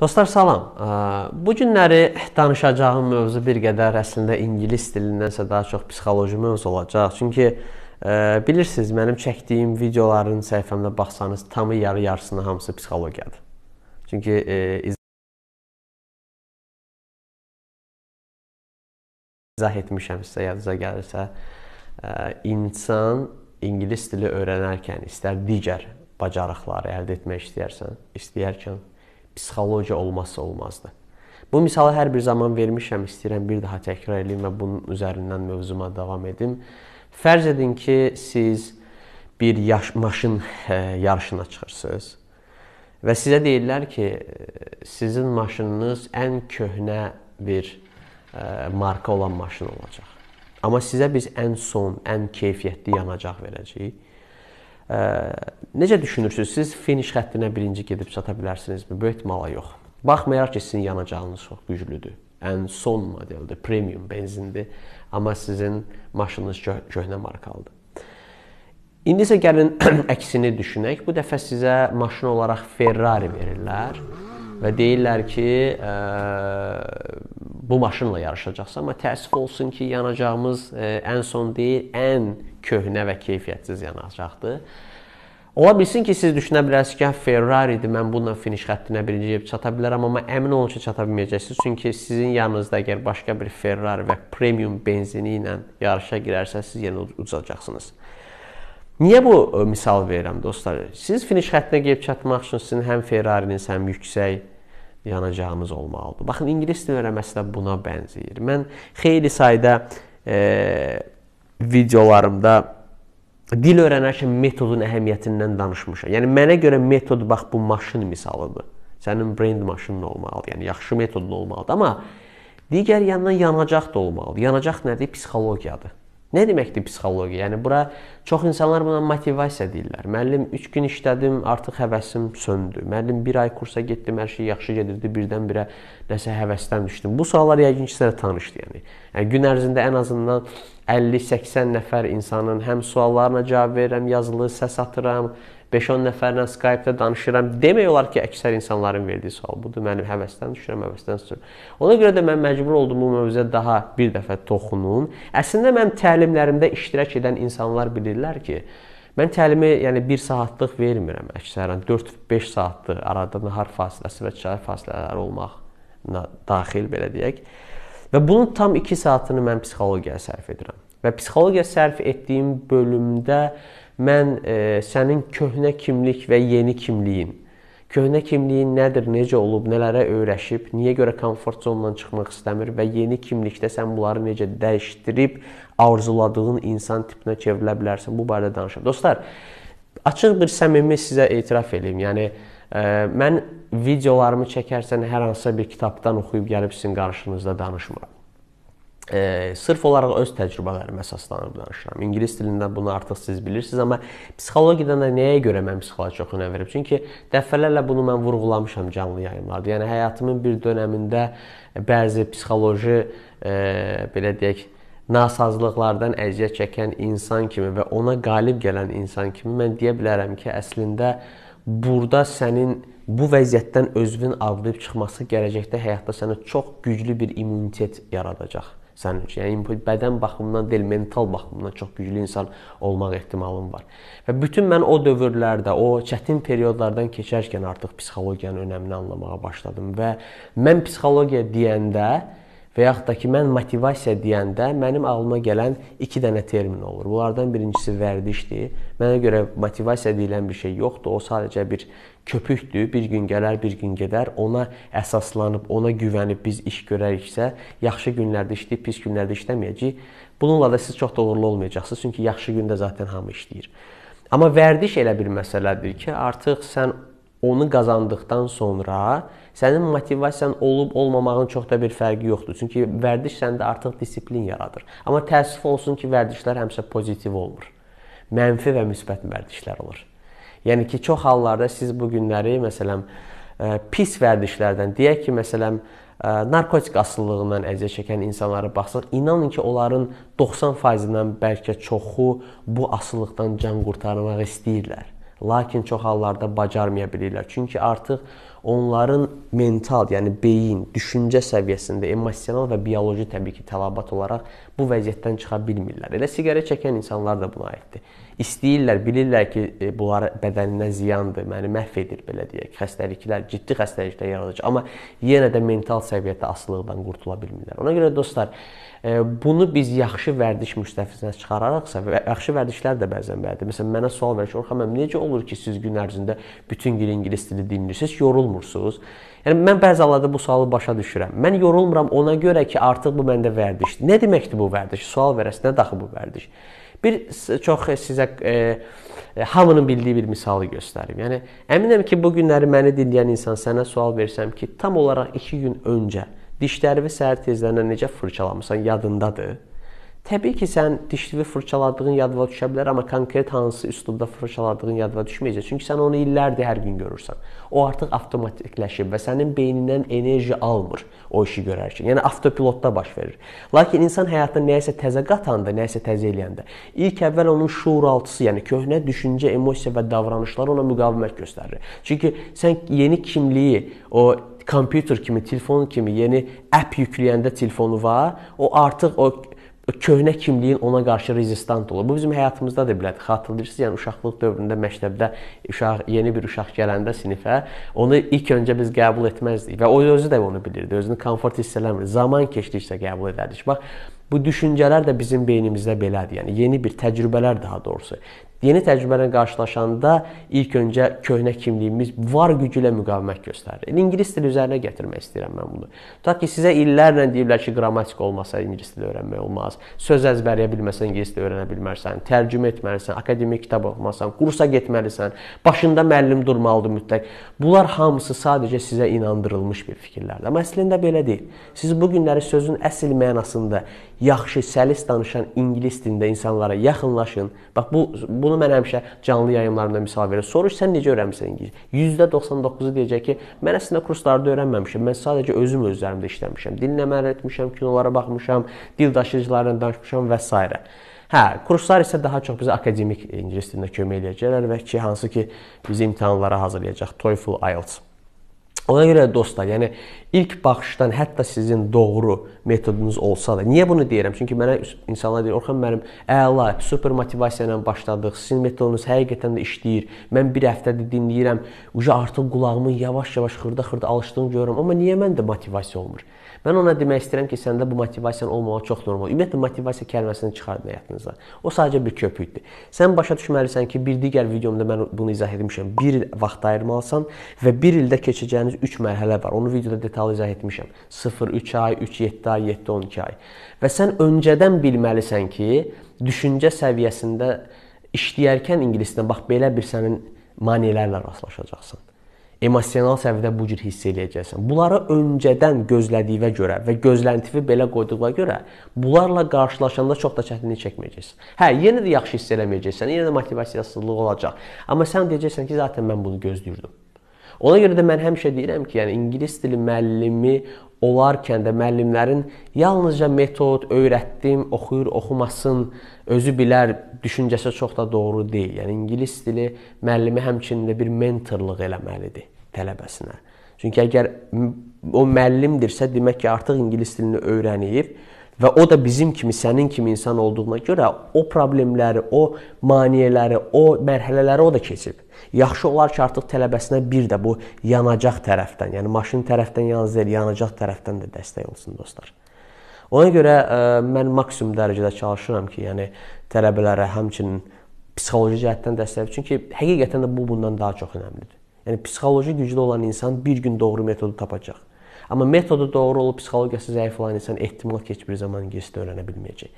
Dostlar salam. Bu günləri danışacağım mövzu bir qədər əslində ingilis dilindənsə daha çox psixoloji mövzu olacaq. Çünki e, bilirsiniz, mənim çəkdiyim videoların səhifəmdə baxsanız tamı yarı-yarısına hamısı psixologiyadır. Çünki e, izah etmişəm sizə yadınıza gəlirsə, e, insan ingilis dili öyrənərkən istər digər bacarıqları əldə etmək istəyərsən, istəyərkən psixologiya olmazsa olmazdır. Bu misalı hər bir zaman vermişəm, istəyirəm bir daha təkrar edeyim və bunun üzərindən mövzuma davam edim. Fərz edin ki, siz bir yaş maşın ə, e, yarışına çıxırsınız və sizə deyirlər ki, e, sizin maşınınız ən köhnə bir ə, e, marka olan maşın olacaq. Amma sizə biz ən son, ən keyfiyyətli yanacaq verəcəyik. Necə düşünürsüz? Siz finiş xəttinə birinci gedib çata bilərsinizmi? Böyük ehtimalla yox. Baxmayaraq ki, sizin yanacağınız çox güclüdür. Ən son modeldir, premium benzindir, amma sizin maşınınız kö köhnə markalıdır. İndi isə gəlin əksini düşünək. Bu dəfə sizə maşın olaraq Ferrari verirlər və deyirlər ki, ə, bu maşınla yarışacaqsan, amma təəssüf olsun ki, yanacağımız ə, ən son deyil, ən köhnə və keyfiyyətsiz yanacaqdır. Ola bilsin ki, siz düşünə bilərsiniz ki, hə, Ferrari-dir, mən bununla finiş xəttinə birinci yerib çata bilərəm, amma əmin olun ki, çata bilməyəcəksiniz. Çünki sizin yanınızda əgər başqa bir Ferrari və premium benzini ilə yarışa girərsə, siz yenə ucalacaqsınız. Niyə bu e, misal verirəm dostlar? Siz finiş xəttinə gəlib çatmaq üçün sizin həm Ferrari-niz, həm yüksək yanacağınız olmalıdır. Baxın, ingilis dil öyrənməsi də buna bənzəyir. Mən xeyli sayda e, videolarımda dil öyrənərkən metodun əhəmiyyətindən danışmışam. Yəni mənə görə metod bax bu maşın misalıdır. Sənin brend maşının olmalıdır. Yəni yaxşı metodun olmalıdır, amma digər yandan yanacaq da olmalıdır. Yanacaq nədir? Psixologiyadır. Nə deməkdir psixologiya? Yəni bura çox insanlar buna motivasiya deyirlər. Müəllim 3 gün işlədim, artıq həvəsim söndü. Müəllim 1 ay kursa getdim, hər şey yaxşı gedirdi, birdən-birə nəsə həvəsdən düşdüm. Bu suallar yəqin ki, sizə tanışdır, yəni. Yəni gün ərzində ən azından 50-80 nəfər insanın həm suallarına cavab verirəm, yazılı səs atıram, 5-10 nəfərlə Skype-da danışıram. Demək olar ki, əksər insanların verdiyi sual budur. Mənim həvəsdən düşürəm, həvəsdən düşürəm. Ona görə də mən məcbur oldum bu mövzuya daha bir dəfə toxunum. Əslində mən təlimlərimdə iştirak edən insanlar bilirlər ki, mən təlimi, yəni 1 saatlıq vermirəm əksərən 4-5 saatlıq arada nahar fasiləsi və çay fasilələri olmaqla daxil belə deyək. Və bunun tam 2 saatını mən psixologiyaya sərf edirəm. Və psixologiya sərf etdiyim bölümdə mən e, sənin köhnə kimlik və yeni kimliyin, köhnə kimliyin nədir, necə olub, nələrə öyrəşib, niyə görə komfort zonundan çıxmaq istəmir və yeni kimlikdə sən bunları necə dəyişdirib arzuladığın insan tipinə çevrilə bilərsən, bu barədə danışaq. Dostlar, açıq bir səmimi sizə etiraf eləyim. Yəni ə, e, mən videolarımı çəkərsən hər hansısa bir kitabdan oxuyub gəlib sizin qarşınızda danışmıram e, sırf olaraq öz təcrübələrimə əsaslanıb danışıram. İngilis dilində bunu artıq siz bilirsiniz, amma psixologiyadan da nəyə görə mən psixologiya çox önəm verib? Çünki dəfələrlə bunu mən vurğulamışam canlı yayımlarda. Yəni həyatımın bir dövründə bəzi psixoloji e, belə deyək nasazlıqlardan əziyyət çəkən insan kimi və ona qalib gələn insan kimi mən deyə bilərəm ki, əslində burada sənin bu vəziyyətdən özünün adlayıb çıxması gələcəkdə həyatda sənə çox güclü bir immunitet yaradacaq sənin üçün. Yəni bədən baxımından deyil, mental baxımından çox güclü insan olmaq ehtimalın var. Və bütün mən o dövrlərdə, o çətin periodlardan keçərkən artıq psixologiyanın önəmini anlamağa başladım və mən psixologiya deyəndə Və yaxud da ki, mən motivasiya deyəndə mənim ağlıma gələn 2 dənə termin olur. Bunlardan birincisi vərdişdir. Mənə görə motivasiya deyilən bir şey yoxdur. O sadəcə bir köpükdür. Bir gün gələr, bir gün gedər. Ona əsaslanıb, ona güvənib biz iş görəriksə, yaxşı günlərdə işləyib, pis günlərdə işləməyəcəyik. Bununla da siz çox da uğurlu olmayacaqsınız, çünki yaxşı gündə zaten hamı işləyir. Amma vərdiş elə bir məsələdir ki, artıq sən onu qazandıqdan sonra sənin motivasiyan olub-olmamağın çox da bir fərqi yoxdur. Çünki vərdiş səndə artıq disiplin yaradır. Amma təəssüf olsun ki, vərdişlər həmişə pozitiv olmur. Mənfi və müsbət vərdişlər olur. Yəni ki, çox hallarda siz bu günləri məsələn e, pis vərdişlərdən, deyək ki, məsələn, e, narkotik asılılığından əziyyət çəkən insanlara baxsaq, inanın ki, onların 90%-dən bəlkə çoxu bu asılılıqdan can qurtarmaq istəyirlər. Lakin çox hallarda bacarmaya bilirlər. Çünki artıq onların mental, yəni beyin, düşüncə səviyyəsində emosional və bioloji təbii ki, tələbat olaraq bu vəziyyətdən çıxa bilmirlər. Elə siqaret çəkən insanlar da buna aiddir. İstəyirlər, bilirlər ki, e, bunlar bədəninə ziyandır, məni məhv edir belə deyək. Xəstəliklər, ciddi xəstəliklər yaradır, amma yenə də mental səviyyədə asılılıqdan qurtula bilmirlər. Ona görə dostlar, e, bunu biz yaxşı vərdiş müstəfizinə çıxararaqsa, yaxşı vərdişlər də bəzən bədidir. Məsələn, mənə sual verir ki, Orxan müəllim, necə olur ki, siz gün ərzində bütün gün ingilis dili dinləyirsiniz, yorulmursuz? yorulmursunuz? Yəni mən bəzi hallarda bu sualı başa düşürəm. Mən yorulmuram ona görə ki, artıq bu məndə vərdişdir. Nə deməkdir bu vərdiş? Sual verəsən, nə daxı bu vərdiş? Bir çox sizə e, e, hamının bildiyi bir misalı göstərim. Yəni əminəm ki, bu günləri məni dinləyən insan sənə sual versəm ki, tam olaraq 2 gün öncə dişlərini səhər tezləndən necə fırçalamısan yadındadır? Təbii ki, sən dişlivi fırçaladığın yadına düşə bilər, amma konkret hansı üslubda fırçaladığın yadına düşməyəcək. Çünki sən onu illərdir hər gün görürsən. O artıq avtomatikləşib və sənin beynindən enerji almır o işi görərkən. Yəni avtopilotda baş verir. Lakin insan həyatına nəyisə təzə qatanda, nəyisə təzə eləyəndə ilk əvvəl onun şuuraltısı, yəni köhnə düşüncə, emosiya və davranışlar ona müqavimət göstərir. Çünki sən yeni kimliyi, o kompüter kimi, telefon kimi yeni app yükləyəndə telefonu var, o artıq o o köhnə kimliyin ona qarşı rezistant olur. Bu bizim həyatımızda da belədir. Xatırlayırsınız, yəni uşaqlıq dövründə məktəbdə uşaq yeni bir uşaq gələndə sinifə, onu ilk öncə biz qəbul etməzdik və o özü də onu bilirdi. Özünü komfort hiss eləmir. Zaman keçdikcə qəbul edərdik. Bax, bu düşüncələr də bizim beynimizdə belədir. Yəni yeni bir təcrübələr daha doğrusu. Yeni təcrübələrlə qarşılaşanda ilk öncə köhnə kimliyimiz var gücü ilə müqavimət göstərir. El yəni ingilis dili üzərinə gətirmək istəyirəm mən bunu. Tutaq ki, sizə illərlə deyiblər ki, qrammatik olmasa ingilis dili öyrənmək olmaz. Söz əzbərləyə bilməsən ingilis dili öyrənə bilmərsən. Tərcümə etməlisən, akademik kitab oxumasan, kursa getməlisən, başında müəllim durmalıdır mütləq. Bunlar hamısı sadəcə sizə inandırılmış bir fikirlərdir. Amma əslində belə deyil. Siz bu günləri sözün əsl mənasında yaxşı, səlis danışan ingilis dilində insanlara yaxınlaşın. Bax bu bunu Bunu mən həmişə canlı yayımlarımda misal verirəm. Soruş sən necə öyrənmisən ingilis? %99-u deyəcək ki, mən əslində kurslarda öyrənməmişəm. Mən sadəcə özüm öz üzərimdə işləmişəm. Dinləmələr etmişəm, kinolara baxmışam, dil daşıyıcılarla danışmışam və s. Hə, kurslar isə daha çox bizə akademik ingilis dilində kömək eləyəcəklər və ki, hansı ki bizi imtahanlara hazırlayacaq, TOEFL, IELTS. Ona görə dostlar, yəni ilk baxışdan hətta sizin doğru metodunuz olsa da, niyə bunu deyirəm? Çünki mənə insanlar deyir, Orxan müəllim, əla, super motivasiya ilə başladıq. Sizin metodunuz həqiqətən də işləyir. Mən bir həftədir dinləyirəm. Uca artıq qulağımın yavaş-yavaş xırda-xırda alışdığını görürəm, amma niyə məndə motivasiya olmur? Mən ona demək istəyirəm ki, səndə bu motivasiyanın olmağı çox normaldır. Ümumiyyətlə motivasiya kəlməsini çıxardın həyatınızdan. O sadəcə bir köpükdür. Sən başa düşməlisən ki, bir digər videomda mən bunu izah etmişəm. 1 il vaxt ayırmalısan və 1 ildə keçəcəyiniz gördüyünüz 3 mərhələ var. Onu videoda detallı izah etmişəm. 0 3 ay, 3 7 ay, 7 12 ay. Və sən öncədən bilməlisən ki, düşüncə səviyyəsində işləyərkən ingilisdə bax belə bir sənin maneələrlə rastlaşacaqsan. Emosional səviyyədə bu cür hiss eləyəcəksən. Bunları öncədən gözlədiyinə görə və gözləntini belə qoyduğuna görə bunlarla qarşılaşanda çox da çətinlik çəkməyəcəksən. Hə, yenə də yaxşı hiss eləməyəcəksən, yenə də motivasiyasızlıq olacaq. Amma sən deyəcəksən ki, zaten mən bunu gözləyirdim. Ona görə də mən həmişə deyirəm ki, yəni ingilis dili müəllimi olarkən də müəllimlərin yalnızca metod, öyrətdim, oxuyur, oxumasın, özü bilər düşüncəsi çox da doğru deyil. Yəni ingilis dili müəllimi həmçinin də bir mentorluq eləməlidir tələbəsinə. Çünki əgər o müəllimdirsə, demək ki, artıq ingilis dilini öyrənib Və o da bizim kimi, sənin kimi insan olduğuna görə o problemləri, o maneələri, o mərhələləri o da keçib. Yaxşı olar ki, artıq tələbəsinə bir də bu yanacaq tərəfdən, yəni maşın tərəfdən yalnız deyil, yanacaq tərəfdən də dəstək olsun dostlar. Ona görə ə, e, mən maksimum dərəcədə çalışıram ki, yəni tələbələrə həmçinin psixoloji cəhətdən dəstək, çünki həqiqətən də bu bundan daha çox əhəmilidir. Yəni psixoloji güclü olan insan bir gün doğru metodu tapacaq. Amma metodu doğru olub psixologiyası zəif olan insan ehtimal ki, heç bir zaman ingiliscə öyrənə bilməyəcək.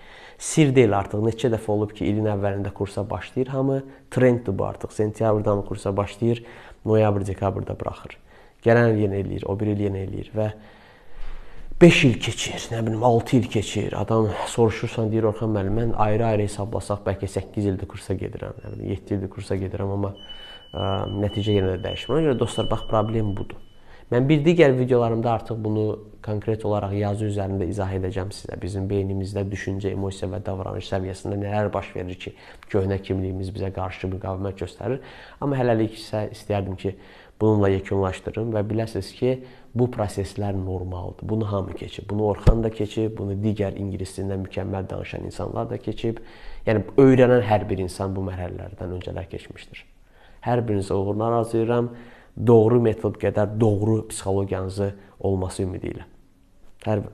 Sir deyil artıq neçə dəfə olub ki, ilin əvvəlində kursa başlayır hamı, trenddir bu artıq. Sentyabrdan kursa başlayır, noyabr, dekabrda buraxır. Gələn il yenə eləyir, o bir il yenə eləyir və 5 il keçir, nə bilim 6 il keçir. Adam soruşursan deyir Orxan müəllim, mən ayrı-ayrı hesablasaq bəlkə 8 ildir kursa gedirəm, nə bilim 7 ildir kursa gedirəm, amma ə, nəticə yenə də dəyişmir. Ona görə dostlar bax problem budur. Mən bir digər videolarımda artıq bunu konkret olaraq yazı üzərində izah edəcəm sizə. Bizim beynimizdə düşüncə, emosiya və davranış səviyyəsində nələr baş verir ki, köhnə kimliyimiz bizə qarşı müqavimət göstərir. Amma hələlik isə istərdim ki, bununla yekunlaşdırım və biləsiniz ki, bu proseslər normaldır. Bunu hamı keçib. Bunu Orxan da keçib, bunu digər ingilis dilində mükəmməl danışan insanlar da keçib. Yəni öyrənən hər bir insan bu mərhələlərdən öncələr keçmişdir. Hər birinizə uğurlar arzulayıram doğru metod qədər doğru psixologiyanızı olması ümidi ilə. Hər